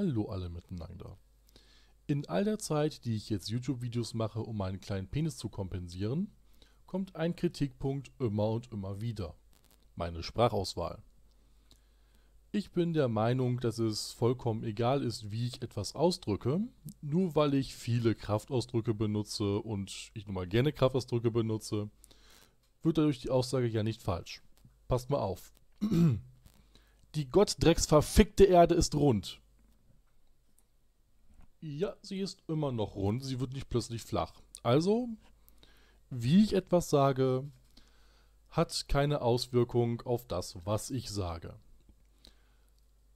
Hallo alle miteinander. In all der Zeit, die ich jetzt YouTube-Videos mache, um meinen kleinen Penis zu kompensieren, kommt ein Kritikpunkt immer und immer wieder. Meine Sprachauswahl. Ich bin der Meinung, dass es vollkommen egal ist, wie ich etwas ausdrücke, nur weil ich viele Kraftausdrücke benutze und ich nun mal gerne Kraftausdrücke benutze, wird dadurch die Aussage ja nicht falsch. Passt mal auf. die Gottdrecks verfickte Erde ist rund. Ja, sie ist immer noch rund, sie wird nicht plötzlich flach. Also, wie ich etwas sage, hat keine Auswirkung auf das, was ich sage.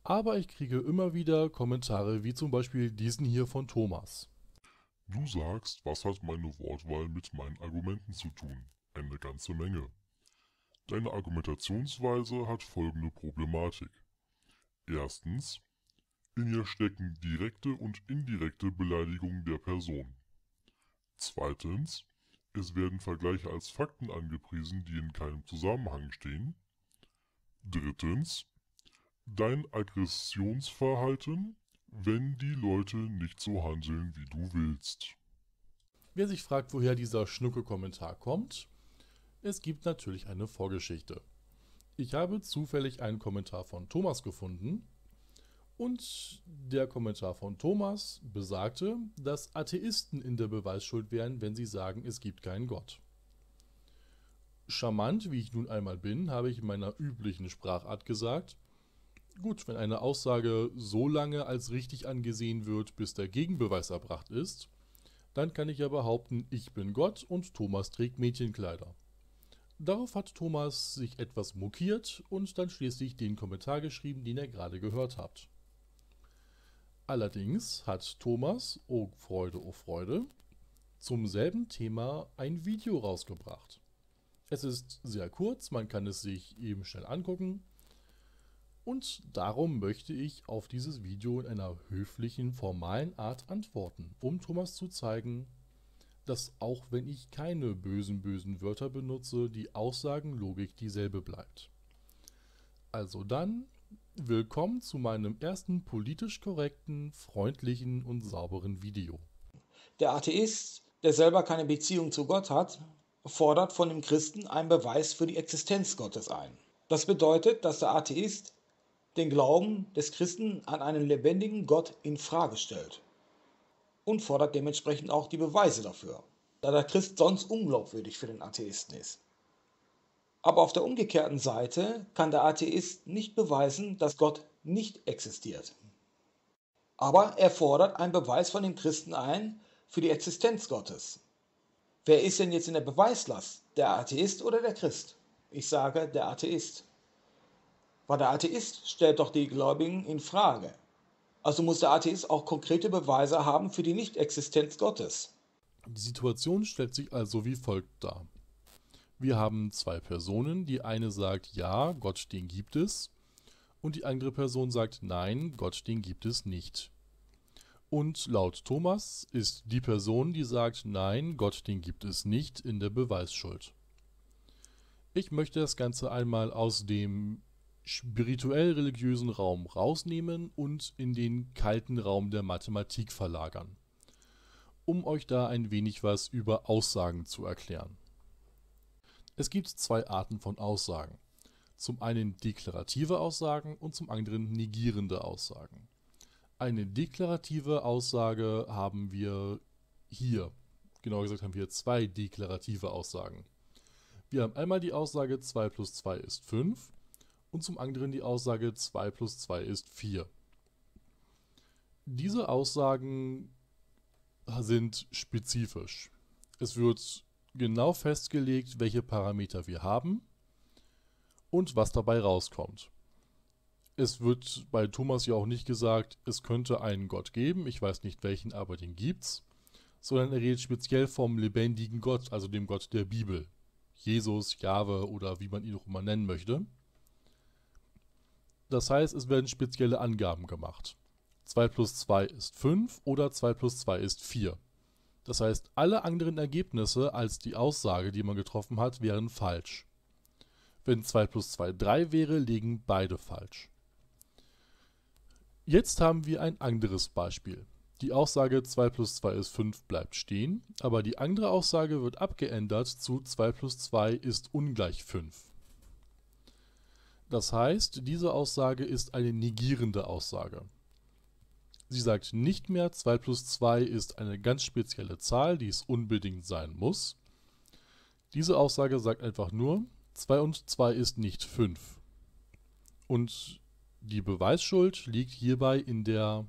Aber ich kriege immer wieder Kommentare, wie zum Beispiel diesen hier von Thomas. Du sagst, was hat meine Wortwahl mit meinen Argumenten zu tun? Eine ganze Menge. Deine Argumentationsweise hat folgende Problematik. Erstens, in ihr stecken direkte und indirekte Beleidigungen der Person. Zweitens, Es werden Vergleiche als Fakten angepriesen, die in keinem Zusammenhang stehen. Drittens, Dein Aggressionsverhalten, wenn die Leute nicht so handeln, wie du willst. Wer sich fragt, woher dieser Schnucke-Kommentar kommt, es gibt natürlich eine Vorgeschichte. Ich habe zufällig einen Kommentar von Thomas gefunden, und der Kommentar von Thomas besagte, dass Atheisten in der Beweisschuld wären, wenn sie sagen, es gibt keinen Gott. Charmant, wie ich nun einmal bin, habe ich in meiner üblichen Sprachart gesagt, gut, wenn eine Aussage so lange als richtig angesehen wird, bis der Gegenbeweis erbracht ist, dann kann ich ja behaupten, ich bin Gott und Thomas trägt Mädchenkleider. Darauf hat Thomas sich etwas mokiert und dann schließlich den Kommentar geschrieben, den ihr gerade gehört habt. Allerdings hat Thomas, oh Freude, oh Freude, zum selben Thema ein Video rausgebracht. Es ist sehr kurz, man kann es sich eben schnell angucken. Und darum möchte ich auf dieses Video in einer höflichen, formalen Art antworten, um Thomas zu zeigen, dass auch wenn ich keine bösen, bösen Wörter benutze, die Aussagenlogik dieselbe bleibt. Also dann Willkommen zu meinem ersten politisch korrekten, freundlichen und sauberen Video. Der Atheist, der selber keine Beziehung zu Gott hat, fordert von dem Christen einen Beweis für die Existenz Gottes ein. Das bedeutet, dass der Atheist den Glauben des Christen an einen lebendigen Gott in Frage stellt und fordert dementsprechend auch die Beweise dafür, da der Christ sonst unglaubwürdig für den Atheisten ist. Aber auf der umgekehrten Seite kann der Atheist nicht beweisen, dass Gott nicht existiert. Aber er fordert einen Beweis von den Christen ein für die Existenz Gottes. Wer ist denn jetzt in der Beweislast? Der Atheist oder der Christ? Ich sage der Atheist. Weil der Atheist stellt doch die Gläubigen in Frage. Also muss der Atheist auch konkrete Beweise haben für die Nicht-Existenz Gottes. Die Situation stellt sich also wie folgt dar. Wir haben zwei Personen. Die eine sagt, ja, Gott, den gibt es. Und die andere Person sagt, nein, Gott, den gibt es nicht. Und laut Thomas ist die Person, die sagt, nein, Gott, den gibt es nicht, in der Beweisschuld. Ich möchte das Ganze einmal aus dem spirituell-religiösen Raum rausnehmen und in den kalten Raum der Mathematik verlagern, um euch da ein wenig was über Aussagen zu erklären. Es gibt zwei Arten von Aussagen. Zum einen deklarative Aussagen und zum anderen negierende Aussagen. Eine deklarative Aussage haben wir hier. Genauer gesagt haben wir zwei deklarative Aussagen. Wir haben einmal die Aussage 2 plus 2 ist 5 und zum anderen die Aussage 2 plus 2 ist 4. Diese Aussagen sind spezifisch. Es wird genau festgelegt, welche Parameter wir haben und was dabei rauskommt. Es wird bei Thomas ja auch nicht gesagt, es könnte einen Gott geben, ich weiß nicht welchen, aber den gibt's, sondern er redet speziell vom lebendigen Gott, also dem Gott der Bibel. Jesus, Jahwe oder wie man ihn auch immer nennen möchte. Das heißt, es werden spezielle Angaben gemacht. 2 plus 2 ist 5 oder 2 plus 2 ist 4. Das heißt, alle anderen Ergebnisse als die Aussage, die man getroffen hat, wären falsch. Wenn 2 plus 2 3 wäre, liegen beide falsch. Jetzt haben wir ein anderes Beispiel. Die Aussage 2 plus 2 ist 5 bleibt stehen, aber die andere Aussage wird abgeändert zu 2 plus 2 ist ungleich 5. Das heißt, diese Aussage ist eine negierende Aussage. Sie sagt nicht mehr, 2 plus 2 ist eine ganz spezielle Zahl, die es unbedingt sein muss. Diese Aussage sagt einfach nur, 2 und 2 ist nicht 5. Und die Beweisschuld liegt hierbei in der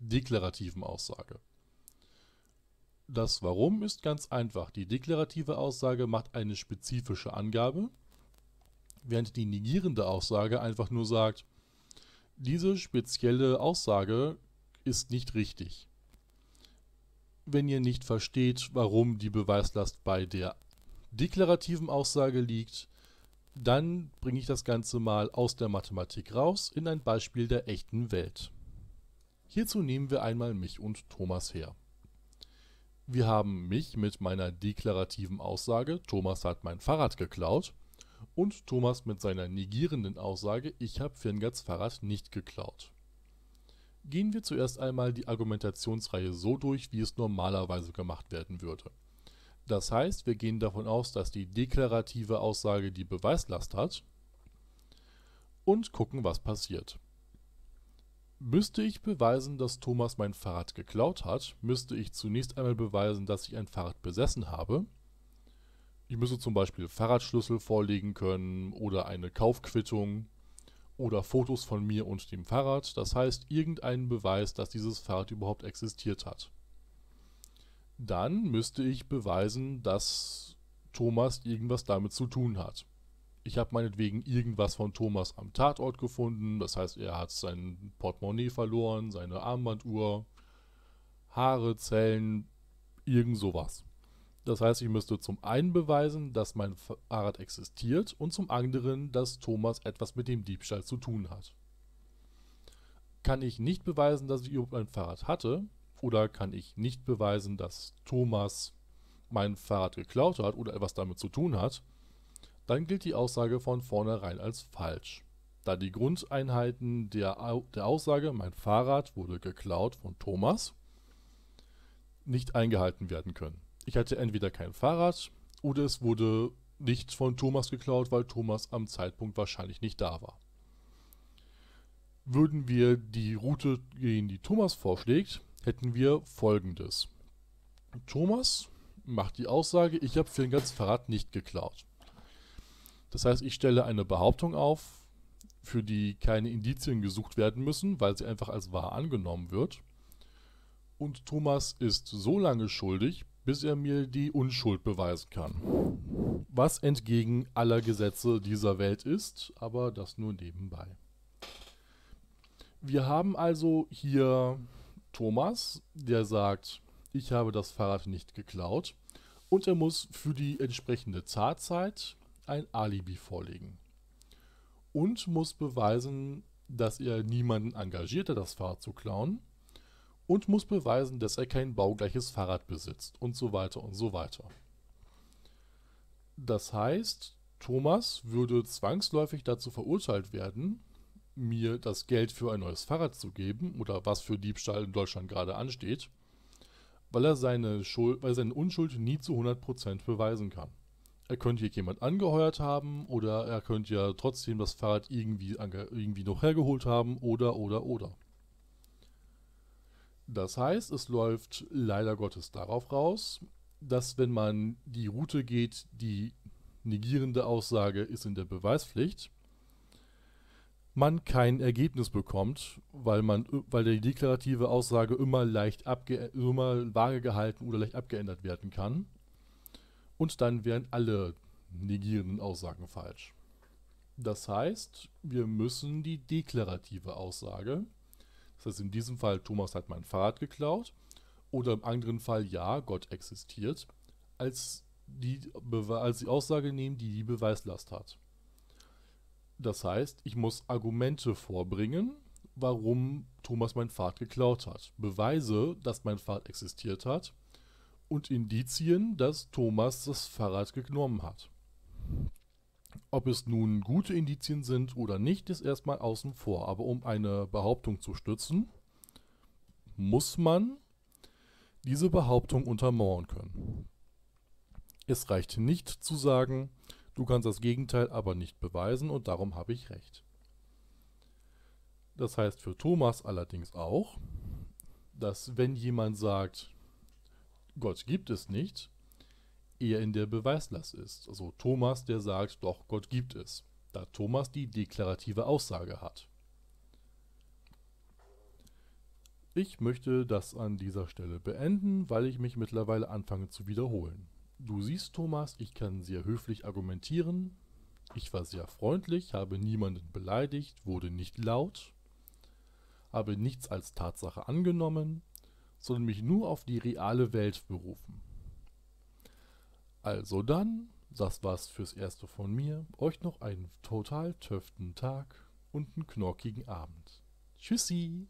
deklarativen Aussage. Das Warum ist ganz einfach. Die deklarative Aussage macht eine spezifische Angabe, während die negierende Aussage einfach nur sagt, diese spezielle Aussage ist nicht richtig. Wenn ihr nicht versteht, warum die Beweislast bei der deklarativen Aussage liegt, dann bringe ich das Ganze mal aus der Mathematik raus in ein Beispiel der echten Welt. Hierzu nehmen wir einmal mich und Thomas her. Wir haben mich mit meiner deklarativen Aussage, Thomas hat mein Fahrrad geklaut, und Thomas mit seiner negierenden Aussage, ich habe Firngats Fahrrad nicht geklaut. Gehen wir zuerst einmal die Argumentationsreihe so durch, wie es normalerweise gemacht werden würde. Das heißt, wir gehen davon aus, dass die deklarative Aussage die Beweislast hat und gucken, was passiert. Müsste ich beweisen, dass Thomas mein Fahrrad geklaut hat, müsste ich zunächst einmal beweisen, dass ich ein Fahrrad besessen habe. Ich müsste zum Beispiel Fahrradschlüssel vorlegen können oder eine Kaufquittung oder Fotos von mir und dem Fahrrad, das heißt irgendeinen Beweis, dass dieses Fahrrad überhaupt existiert hat. Dann müsste ich beweisen, dass Thomas irgendwas damit zu tun hat. Ich habe meinetwegen irgendwas von Thomas am Tatort gefunden, das heißt, er hat sein Portemonnaie verloren, seine Armbanduhr, Haare, Zellen, irgend sowas. Das heißt, ich müsste zum einen beweisen, dass mein Fahrrad existiert und zum anderen, dass Thomas etwas mit dem Diebstahl zu tun hat. Kann ich nicht beweisen, dass ich überhaupt ein Fahrrad hatte, oder kann ich nicht beweisen, dass Thomas mein Fahrrad geklaut hat oder etwas damit zu tun hat, dann gilt die Aussage von vornherein als falsch. Da die Grundeinheiten der, der Aussage, mein Fahrrad wurde geklaut von Thomas, nicht eingehalten werden können. Ich hatte entweder kein Fahrrad oder es wurde nichts von Thomas geklaut, weil Thomas am Zeitpunkt wahrscheinlich nicht da war. Würden wir die Route gehen, die Thomas vorschlägt, hätten wir folgendes. Thomas macht die Aussage, ich habe Flingers Fahrrad nicht geklaut. Das heißt, ich stelle eine Behauptung auf, für die keine Indizien gesucht werden müssen, weil sie einfach als wahr angenommen wird. Und Thomas ist so lange schuldig, bis er mir die Unschuld beweisen kann. Was entgegen aller Gesetze dieser Welt ist, aber das nur nebenbei. Wir haben also hier Thomas, der sagt, ich habe das Fahrrad nicht geklaut und er muss für die entsprechende Tatzeit ein Alibi vorlegen und muss beweisen, dass er niemanden engagiert hat, das Fahrrad zu klauen und muss beweisen, dass er kein baugleiches Fahrrad besitzt und so weiter und so weiter. Das heißt, Thomas würde zwangsläufig dazu verurteilt werden, mir das Geld für ein neues Fahrrad zu geben oder was für Diebstahl in Deutschland gerade ansteht, weil er seine, Schuld, weil seine Unschuld nie zu 100% beweisen kann. Er könnte hier jemand angeheuert haben oder er könnte ja trotzdem das Fahrrad irgendwie, irgendwie noch hergeholt haben oder oder oder. Das heißt, es läuft leider Gottes darauf raus, dass wenn man die Route geht, die negierende Aussage ist in der Beweispflicht, man kein Ergebnis bekommt, weil, man, weil die deklarative Aussage immer leicht abge immer vage gehalten oder leicht abgeändert werden kann. Und dann wären alle negierenden Aussagen falsch. Das heißt, wir müssen die deklarative Aussage das heißt, in diesem Fall, Thomas hat mein Fahrrad geklaut. Oder im anderen Fall, ja, Gott existiert. Als die, als die Aussage nehmen, die die Beweislast hat. Das heißt, ich muss Argumente vorbringen, warum Thomas mein Fahrrad geklaut hat. Beweise, dass mein Fahrrad existiert hat. Und Indizien, dass Thomas das Fahrrad genommen hat. Ob es nun gute Indizien sind oder nicht, ist erstmal außen vor. Aber um eine Behauptung zu stützen, muss man diese Behauptung untermauern können. Es reicht nicht zu sagen, du kannst das Gegenteil aber nicht beweisen und darum habe ich recht. Das heißt für Thomas allerdings auch, dass wenn jemand sagt, Gott gibt es nicht, eher in der Beweislast ist. Also Thomas, der sagt, doch, Gott gibt es, da Thomas die deklarative Aussage hat. Ich möchte das an dieser Stelle beenden, weil ich mich mittlerweile anfange zu wiederholen. Du siehst, Thomas, ich kann sehr höflich argumentieren. Ich war sehr freundlich, habe niemanden beleidigt, wurde nicht laut, habe nichts als Tatsache angenommen, sondern mich nur auf die reale Welt berufen. Also dann, das war's fürs Erste von mir. Euch noch einen total töften Tag und einen knorkigen Abend. Tschüssi!